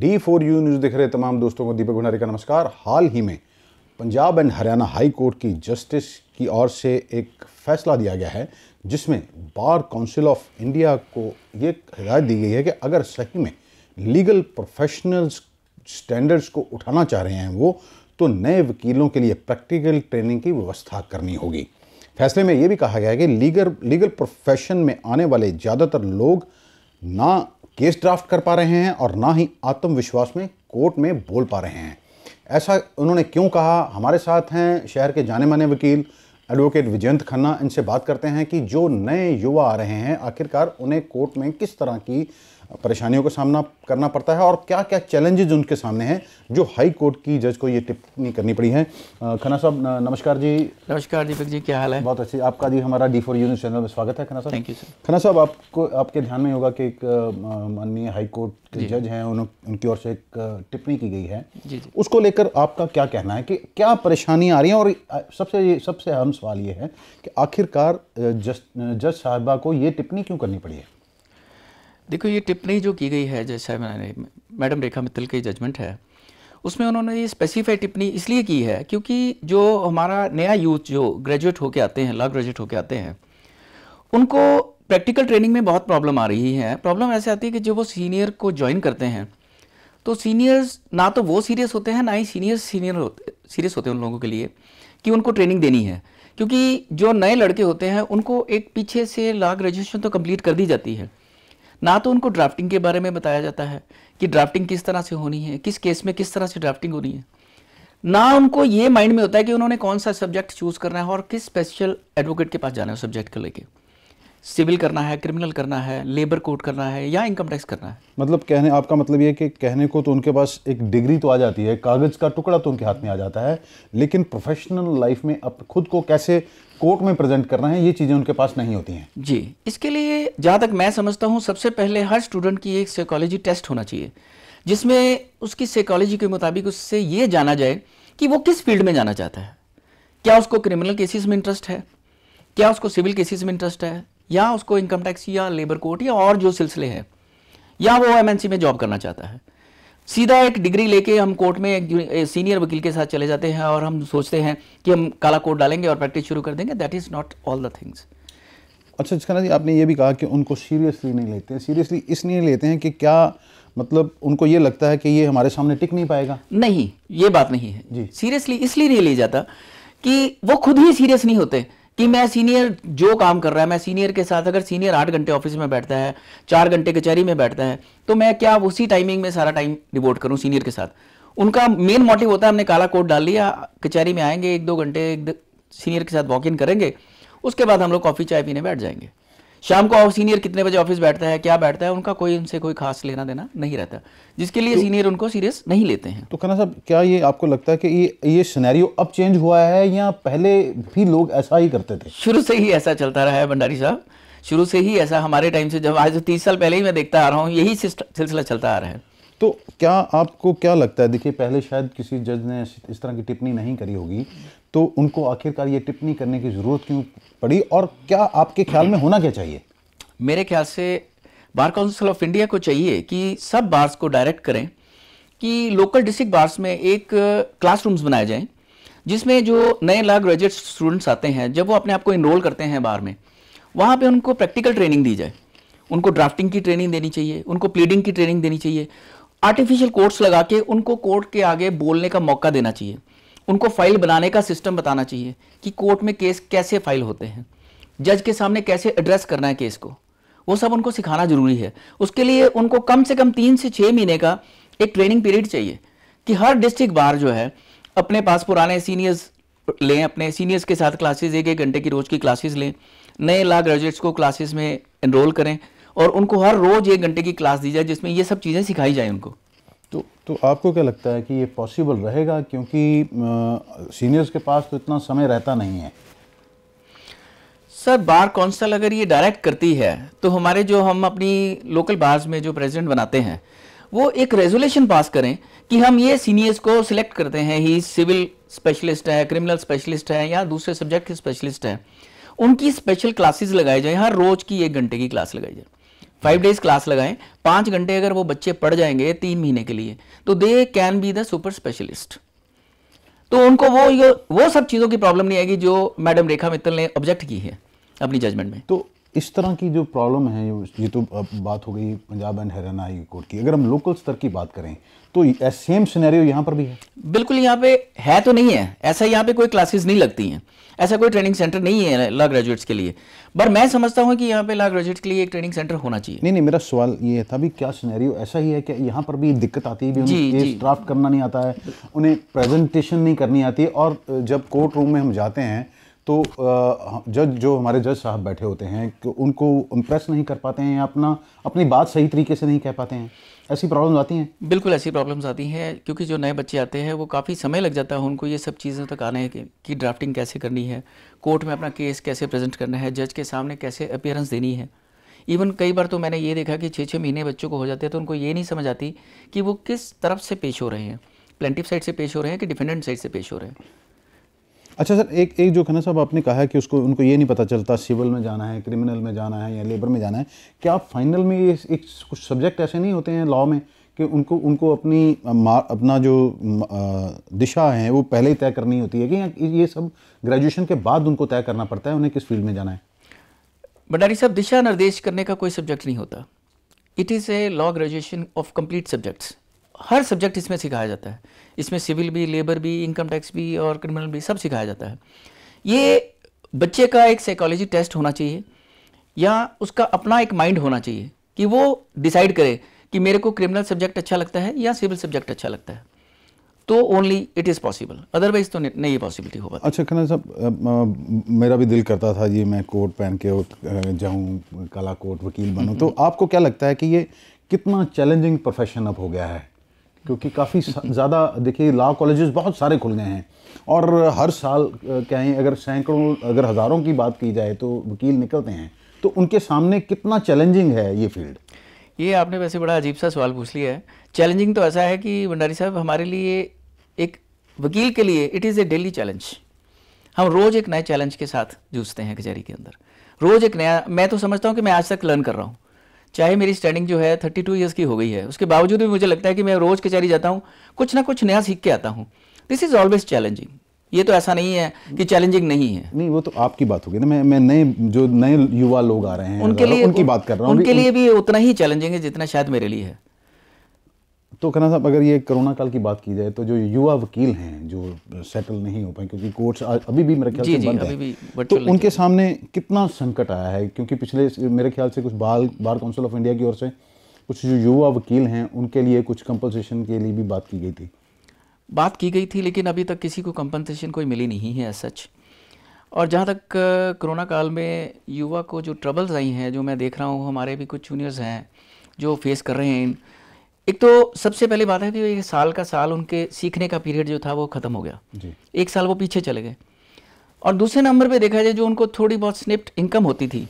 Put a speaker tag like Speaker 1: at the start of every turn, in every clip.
Speaker 1: D four you news देख रहे तमाम दोस्तों को दीपक भंडारी का नमस्कार हाल ही में Punjab and Haryana high court की जस्टिस की ओर से एक फैसला दिया गया है जिसमें बार काउंसिल ऑफ इंडिया को ये हिदायत दी गई है कि अगर सही में लीगल प्रोफेशनल्स स्टैंडर्ड्स को उठाना चाह रहे हैं वो तो नए वकीलों के लिए प्रैक्टिकल ट्रेनिंग की व्यवस्था करनी होगी फैसले में ये भी कहा गया है कि लीगल लीगल प्रोफेशन में आने वाले ज़्यादातर लोग ना केस ड्राफ्ट कर पा रहे हैं और ना ही आत्मविश्वास में कोर्ट में बोल पा रहे हैं ऐसा उन्होंने क्यों कहा हमारे साथ हैं शहर के जाने माने वकील एडवोकेट विजयंत खन्ना इनसे बात करते हैं कि जो नए युवा आ रहे हैं आखिरकार उन्हें कोर्ट में किस तरह की परेशानियों का सामना करना पड़ता है और क्या क्या चैलेंजेज उनके सामने हैं जो हाई कोर्ट की जज को ये टिप्पणी करनी पड़ी है खना साहब नमस्कार जी नमस्कार दीपक जी क्या हाल है बहुत अच्छी आपका जी हमारा डी फोर यूनिट चैनल में स्वागत है खना साहब थैंक यू सर खना साहब आपको आपके ध्यान में होगा कि एक माननीय हाई कोर्ट के जज हैं उनकी ओर से एक टिप्पणी की गई है जी जी। उसको लेकर आपका क्या कहना है कि क्या परेशानियाँ आ रही हैं और सबसे सबसे अहम सवाल ये है कि आखिरकार जज जज साहबा को ये टिप्पणी क्यों करनी पड़ी है
Speaker 2: देखो ये टिप्पणी जो की गई है जैसा मैंने मैडम रेखा मित्तल की जजमेंट है उसमें उन्होंने ये स्पेसिफाई टिप्पणी इसलिए की है क्योंकि जो हमारा नया यूथ जो ग्रेजुएट होके आते हैं लॉ ग्रेजुएट होके आते हैं उनको प्रैक्टिकल ट्रेनिंग में बहुत प्रॉब्लम आ रही है प्रॉब्लम ऐसे आती है कि जब वो सीनियर को ज्वाइन करते हैं तो सीनियर्स ना तो वो सीरियस होते हैं ना ही सीनियर सीनियर होते सीरियस होते हैं उन लोगों के लिए कि उनको ट्रेनिंग देनी है क्योंकि जो नए लड़के होते हैं उनको एक पीछे से लॉ ग्रेजुएशन तो कंप्लीट कर दी जाती है ना तो उनको ड्राफ्टिंग के बारे में बताया जाता है कि ड्राफ्टिंग किस तरह से होनी है किस केस में किस तरह से ड्राफ्टिंग होनी है ना उनको ये माइंड में होता है कि उन्होंने कौन सा सब्जेक्ट चूज करना है और किस स्पेशल एडवोकेट के पास जाना है सब्जेक्ट को लेकर सिविल करना है क्रिमिनल करना है लेबर कोड करना है या इनकम टैक्स करना है
Speaker 1: मतलब कहने आपका मतलब ये कि कहने को तो उनके पास एक डिग्री तो आ जाती है कागज़ का टुकड़ा तो उनके हाथ में आ जाता है लेकिन प्रोफेशनल लाइफ में अब खुद को कैसे कोर्ट में प्रेजेंट करना है ये चीज़ें उनके पास नहीं होती हैं जी इसके लिए जहाँ तक मैं
Speaker 2: समझता हूँ सबसे पहले हर स्टूडेंट की एक साइकोलॉजी टेस्ट होना चाहिए जिसमें उसकी साइकोलॉजी के मुताबिक उससे ये जाना जाए कि वो किस फील्ड में जाना चाहता है क्या उसको क्रिमिनल केसेस में इंटरेस्ट है क्या उसको सिविल केसेस में इंटरेस्ट है या उसको इनकम टैक्स या लेबर कोर्ट या और जो सिलसिले हैं या वो एमएनसी में जॉब करना चाहता है सीधा एक डिग्री लेके हम कोर्ट में एक सीनियर वकील के साथ चले जाते हैं और हम सोचते हैं कि हम काला कोर्ट डालेंगे और प्रैक्टिस शुरू कर देंगे that is not all the things
Speaker 1: अच्छा जिसका जी आपने ये भी कहा कि उनको सीरियसली नहीं लेते हैं सीरियसली इसलिए लेते हैं कि क्या मतलब उनको ये लगता है कि ये हमारे सामने टिक नहीं पाएगा नहीं
Speaker 2: ये बात नहीं है जी सीरियसली इसलिए नहीं लिया जाता कि वो खुद ही सीरियस नहीं होते कि मैं सीनियर जो काम कर रहा है मैं सीनियर के साथ अगर सीनियर आठ घंटे ऑफिस में बैठता है चार घंटे कचहरी में बैठता है तो मैं क्या उसी टाइमिंग में सारा टाइम डिवोट करूँ सीनियर के साथ उनका मेन मोटिव होता है हमने काला कोट डाल लिया कचहरी में आएंगे एक दो घंटे एक सीनियर के साथ वॉक इन करेंगे उसके बाद हम लोग कॉफ़ी चाय पीने बैठ जाएंगे शाम को सीनियर कितने बजे ऑफिस बैठता है क्या बैठता है उनका कोई उनसे कोई खास लेना देना नहीं रहता जिसके लिए तो, सीनियर उनको सीरियस नहीं लेते
Speaker 1: हैं तो खाना साहब क्या ये आपको लगता है कि ये ये सिनेरियो अब चेंज हुआ है या पहले भी लोग ऐसा ही करते थे
Speaker 2: शुरू से ही ऐसा चलता रहा है भंडारी साहब शुरू से ही ऐसा हमारे टाइम से जब आज तीस साल पहले ही मैं देखता आ रहा हूँ यही सिलसिला चलता आ रहा है
Speaker 1: तो क्या आपको क्या लगता है देखिए पहले शायद किसी जज ने इस तरह की टिप्पणी नहीं करी होगी तो उनको आखिरकार ये टिप्पणी करने की ज़रूरत क्यों पड़ी और क्या आपके ख्याल में होना क्या चाहिए
Speaker 2: मेरे ख्याल से बार काउंसिल ऑफ इंडिया को चाहिए कि सब बार्स को डायरेक्ट करें कि लोकल डिस्ट्रिक्ट बार्स में एक क्लासरूम्स बनाए जाएं जिसमें जो नए ला ग्रेजुएट स्टूडेंट्स आते हैं जब वो अपने आप को इनरोल करते हैं बार में वहाँ पे उनको प्रैक्टिकल ट्रेनिंग दी जाए उनको ड्राफ्टिंग की ट्रेनिंग देनी चाहिए उनको प्लीडिंग की ट्रेनिंग देनी चाहिए आर्टिफिशियल कोर्ट्स लगा के उनको कोर्ट के आगे बोलने का मौका देना चाहिए उनको फाइल बनाने का सिस्टम बताना चाहिए कि कोर्ट में केस कैसे फाइल होते हैं जज के सामने कैसे एड्रेस करना है केस को वो सब उनको सिखाना जरूरी है उसके लिए उनको कम से कम तीन से छः महीने का एक ट्रेनिंग पीरियड चाहिए कि हर डिस्ट्रिक्ट बार जो है अपने पास पुराने सीनियर्स लें अपने सीनियर्स के साथ क्लासेस एक एक घंटे की रोज़ की क्लासेस लें नए ला ग्रेजुएट्स को क्लासेस में इनरोल करें और उनको हर रोज़ एक घंटे की क्लास दी जाए जिसमें ये सब चीज़ें सिखाई जाए उनको
Speaker 1: तो आपको क्या लगता है कि ये पॉसिबल रहेगा क्योंकि सीनियर्स के पास तो इतना समय रहता नहीं है सर बार काउंसिल अगर ये डायरेक्ट करती है तो हमारे जो हम
Speaker 2: अपनी लोकल बार्स में जो प्रेसिडेंट बनाते हैं वो एक रेजोल्यूशन पास करें कि हम ये सीनियर्स को सिलेक्ट करते हैं ही सिविल स्पेशलिस्ट है क्रिमिनल स्पेशलिस्ट है या दूसरे सब्जेक्ट के स्पेशलिस्ट हैं उनकी स्पेशल क्लासेस लगाई जाए हर रोज की एक घंटे की क्लास लगाई जाए फाइव डेज क्लास लगाएं पांच घंटे अगर वो बच्चे पढ़ जाएंगे तीन महीने के लिए तो they can be the super specialist तो उनको वो वो सब चीज़ों की प्रॉब्लम नहीं आएगी जो मैडम रेखा मित्तल ने ऑब्जेक्ट की है अपनी जजमेंट में तो
Speaker 1: इस तरह की जो प्रॉब्लम है ये तो बात हो गई Punjab and Haryana high court की अगर हम लोकल स्तर की बात करें तो सेम सिनेरियो यहाँ पर भी है बिल्कुल यहाँ पे है तो नहीं है ऐसा यहाँ पे कोई क्लासेस नहीं लगती हैं ऐसा
Speaker 2: कोई ट्रेनिंग सेंटर नहीं है लॉ ग्रेजुएट्स के लिए
Speaker 1: पर मैं समझता हूँ कि यहाँ पे लॉ ग्रेजुएट्स के लिए एक ट्रेनिंग सेंटर होना चाहिए नहीं नहीं मेरा सवाल ये था भी क्या सिनेरियो ऐसा ही है कि यहाँ पर भी दिक्कत आती है भी उन्हें ड्राफ्ट करना नहीं आता है उन्हें प्रेजेंटेशन नहीं करनी आती और जब कोर्ट रूम में हम जाते हैं तो जज जो हमारे जज साहब बैठे होते हैं उनको इम्प्रेस नहीं कर पाते हैं या अपना अपनी बात सही तरीके से नहीं कह पाते हैं ऐसी प्रॉब्लम्स आती हैं
Speaker 2: बिल्कुल ऐसी प्रॉब्लम्स आती हैं क्योंकि जो नए बच्चे आते हैं वो काफ़ी समय लग जाता है उनको ये सब चीज़ों तक आने के कि ड्राफ्टिंग कैसे करनी है कोर्ट में अपना केस कैसे प्रेजेंट करना है जज के सामने कैसे अपियरेंस देनी है इवन कई बार तो मैंने ये देखा कि छः छः महीने बच्चों को हो जाते हैं तो उनको ये नहीं समझ आती कि वो किस तरफ से पेश हो रहे हैं प्लेंटिव साइड से पेश हो रहे हैं कि डिफेंडेंट साइड से पेश हो रहे हैं
Speaker 1: अच्छा सर एक एक जो खन्ना साहब आपने कहा है कि उसको उनको ये नहीं पता चलता सिविल में जाना है क्रिमिनल में जाना है या लेबर में जाना है क्या फाइनल में ये एक कुछ सब्जेक्ट ऐसे नहीं होते हैं लॉ में कि उनको उनको अपनी अपना जो दिशा है वो पहले ही तय करनी होती है कि ये सब ग्रेजुएशन के बाद उनको तय करना पड़ता है उन्हें किस फील्ड में जाना है भंडारी साहब दिशा निर्देश करने का कोई सब्जेक्ट नहीं
Speaker 2: होता it is a law graduation of complete subjects हर सब्जेक्ट इसमें सिखाया जाता है इसमें सिविल भी लेबर भी इनकम टैक्स भी और क्रिमिनल भी सब सिखाया जाता है ये बच्चे का एक साइकोलॉजी टेस्ट होना चाहिए या उसका अपना एक माइंड होना चाहिए कि वो डिसाइड करे कि मेरे को क्रिमिनल सब्जेक्ट अच्छा लगता है या सिविल सब्जेक्ट अच्छा लगता है तो only it is possible otherwise तो नहीं ये पॉसिबिलिटी होगा अच्छा
Speaker 1: खन्ना साहब मेरा भी दिल करता था जी मैं कोर्ट पहन के जाऊँ काला कोर्ट वकील बनूँ हम्म, तो हम्म। आपको क्या लगता है कि ये कितना चैलेंजिंग प्रोफेशन अब हो गया है क्योंकि काफ़ी ज़्यादा देखिए लॉ कॉलेजेस बहुत सारे खुल गए हैं और हर साल कहें अगर सैकड़ों अगर हज़ारों की बात की जाए तो वकील निकलते हैं तो उनके सामने कितना चैलेंजिंग है ये फील्ड
Speaker 2: ये आपने वैसे बड़ा अजीब सा सवाल पूछ लिया है चैलेंजिंग तो ऐसा है कि भंडारी साहब हमारे लिए एक वकील के लिए it is a daily challenge हम रोज़ एक नए चैलेंज के साथ जूझते हैं कचहरी के अंदर रोज़ एक नया मैं तो समझता हूँ कि मैं आज तक लर्न कर रहा हूँ चाहे मेरी स्टैंडिंग जो है थर्टी टू ईयर्स की हो गई है उसके बावजूद भी मुझे लगता है कि मैं रोज़ कचहरी जाता हूँ कुछ ना कुछ नया सीख के आता हूँ दिस इज़ ऑलवेज चैलेंजिंग ये तो ऐसा नहीं है कि चैलेंजिंग नहीं है
Speaker 1: नहीं वो तो आपकी बात होगी ना मैं मैं नए जो नए युवा लोग आ रहे हैं उनके लिए उनकी बात कर रहा हूँ उनके लिए
Speaker 2: भी उतना ही चैलेंजिंग है जितना शायद मेरे लिए है
Speaker 1: तो खाना साहब अगर ये कोरोना काल की बात की जाए तो जो युवा वकील हैं जो सेटल नहीं हो पाए क्योंकि कोर्ट्स अभी भी मेरे ख्याल से बंद तो
Speaker 2: है तो उनके
Speaker 1: सामने कितना संकट आया है क्योंकि पिछले मेरे ख्याल से कुछ बाल बार काउंसिल ऑफ इंडिया की ओर से कुछ जो युवा वकील हैं उनके लिए कुछ कंपनसेशन के लिए भी बात की गई थी
Speaker 2: बात की गई थी लेकिन अभी तक किसी को कंपनसेशन कोई मिली नहीं है सच और जहाँ तक कोरोना काल में युवा को जो ट्रबल्स आई हैं जो मैं देख रहा हूँ हमारे भी कुछ जूनियर्स हैं जो फेस कर रहे हैं एक तो सबसे पहले बात है कि एक साल का साल उनके सीखने का पीरियड जो था वो ख़त्म हो गया जी। एक साल वो पीछे चले गए और दूसरे नंबर पे देखा जाए जो उनको थोड़ी बहुत स्निप्ट इनकम होती थी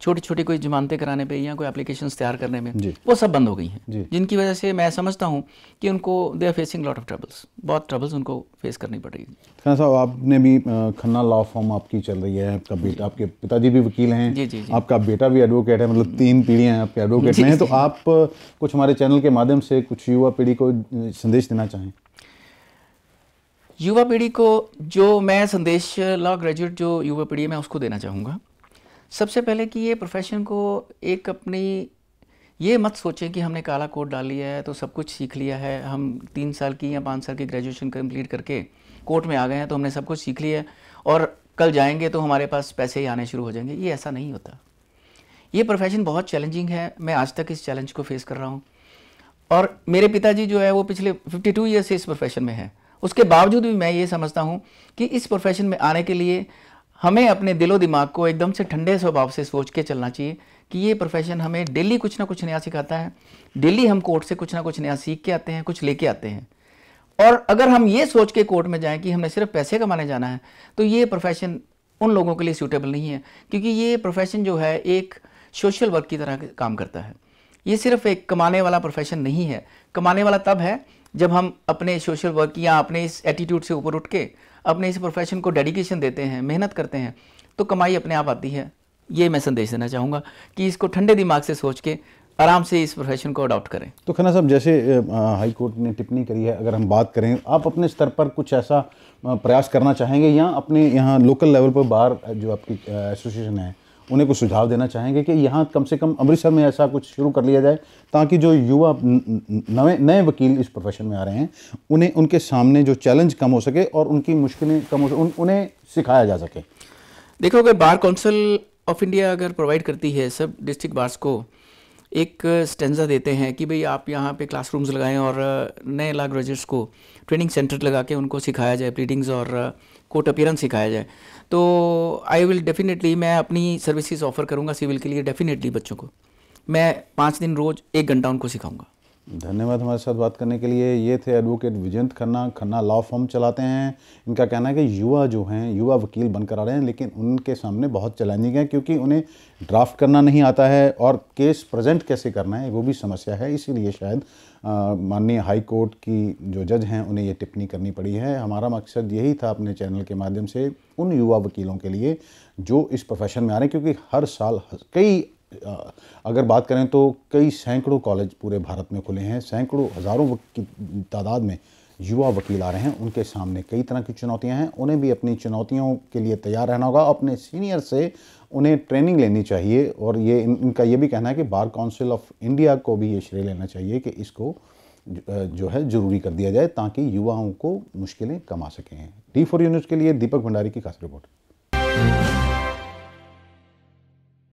Speaker 2: छोटी छोटी कोई जमानतें कराने पे या कोई एप्लीकेशन तैयार करने में वो सब बंद हो गई हैं जिनकी वजह से मैं समझता हूँ कि उनको they are facing lot of troubles बहुत ट्रबल्स उनको फेस करनी पड़ रही
Speaker 1: है साहब आपने भी खन्ना लॉ फॉर्म आपकी चल रही है आपका बेटा आपके पिताजी भी वकील हैं जी, जी, जी. आपका बेटा भी एडवोकेट है मतलब तीन पीढ़ियाँ आपके एडवोकेट हैं तो आप कुछ हमारे चैनल के माध्यम से कुछ युवा पीढ़ी को संदेश देना चाहें
Speaker 2: युवा पीढ़ी को जो मैं संदेश लॉ ग्रेजुएट जो युवा पीढ़ी है मैं उसको देना चाहूँगा सबसे पहले कि ये प्रोफेशन को एक अपनी ये मत सोचें कि हमने काला कोड डाल लिया है तो सब कुछ सीख लिया है हम तीन साल की या पाँच साल की ग्रेजुएशन कंप्लीट करके कोर्ट में आ गए हैं तो हमने सब कुछ सीख लिया है और कल जाएंगे तो हमारे पास पैसे ही आने शुरू हो जाएंगे ये ऐसा नहीं होता ये प्रोफेशन बहुत चैलेंजिंग है मैं आज तक इस चैलेंज को फेस कर रहा हूँ और मेरे पिताजी जो है वो पिछले 52 ईयर से इस प्रोफेशन में है उसके बावजूद भी मैं ये समझता हूँ कि इस प्रोफेशन में आने के लिए हमें अपने दिलो दिमाग को एकदम से ठंडे स्वभाव से सोच के चलना चाहिए कि ये प्रोफेशन हमें डेली कुछ ना कुछ नया सिखाता है डेली हम कोर्ट से कुछ ना कुछ नया सीख के आते हैं कुछ लेके आते हैं और अगर हम ये सोच के कोर्ट में जाएं कि हमने सिर्फ पैसे कमाने जाना है तो ये प्रोफेशन उन लोगों के लिए सूटेबल नहीं है क्योंकि ये प्रोफेशन जो है एक सोशल वर्क की तरह काम करता है ये सिर्फ एक कमाने वाला प्रोफेशन नहीं है कमाने वाला तब है जब हम अपने सोशल वर्क या अपने इस एटीट्यूड से ऊपर उठ के अपने इस प्रोफेशन को डेडिकेशन देते हैं मेहनत करते हैं तो कमाई अपने आप आती है ये मैं संदेश देना चाहूँगा कि इसको ठंडे दिमाग से सोच के आराम से इस प्रोफेशन को अडॉप्ट करें
Speaker 1: तो खाना साहब जैसे हाई कोर्ट ने टिप्पणी करी है अगर हम बात करें आप अपने स्तर पर कुछ ऐसा प्रयास करना चाहेंगे या अपने यहाँ लोकल लेवल पर बाहर जो आपकी एसोसिएशन है उन्हें कुछ सुझाव देना चाहेंगे कि यहाँ कम से कम अमृतसर में ऐसा कुछ शुरू कर लिया जाए ताकि जो युवा नए नए वकील इस प्रोफेशन में आ रहे हैं उन्हें उनके सामने जो चैलेंज कम हो सके और उनकी मुश्किलें कम हो सके उन, उन्हें सिखाया जा सके
Speaker 2: देखो अगर बार काउंसिल ऑफ इंडिया अगर प्रोवाइड करती है सब डिस्ट्रिक्ट बार्स को एक स्टेंजा देते हैं कि भाई आप यहाँ पे क्लासरूम्स लगाएं और नए ला ग्रेजुएट्स को ट्रेनिंग सेंटर लगा के उनको सिखाया जाए प्लीडिंग्स और कोर्ट अपीयरेंस सिखाया जाए तो आई विल डेफिनेटली मैं अपनी सर्विसेज ऑफ़र करूँगा सिविल के लिए डेफिनेटली बच्चों को मैं
Speaker 1: पाँच दिन रोज़ एक घंटा उनको सिखाऊँगा धन्यवाद हमारे साथ बात करने के लिए ये थे advocate Vijayant Khanna Khanna law firm चलाते हैं इनका कहना है कि युवा जो हैं युवा वकील बनकर आ रहे हैं लेकिन उनके सामने बहुत चैलेंजिंग है क्योंकि उन्हें ड्राफ्ट करना नहीं आता है और केस प्रेजेंट कैसे करना है वो भी समस्या है इसीलिए शायद माननीय हाई कोर्ट की जो जज हैं उन्हें ये टिप्पणी करनी पड़ी है हमारा मकसद यही था अपने चैनल के माध्यम से उन युवा वकीलों के लिए जो इस प्रोफेशन में आ रहे हैं क्योंकि हर साल कई अगर बात करें तो कई सैकड़ों कॉलेज पूरे भारत में खुले हैं सैकड़ों हज़ारों की तादाद में युवा वकील आ रहे हैं उनके सामने कई तरह की चुनौतियां हैं उन्हें भी अपनी चुनौतियों के लिए तैयार रहना होगा अपने सीनियर से उन्हें ट्रेनिंग लेनी चाहिए और ये इन, इनका ये भी कहना है कि बार काउंसिल ऑफ इंडिया को भी ये श्रेय लेना चाहिए कि इसको जो है ज़रूरी कर दिया जाए ताकि युवाओं को मुश्किलें कमा सकें डी फोर यूनिट के लिए दीपक भंडारी की खास रिपोर्ट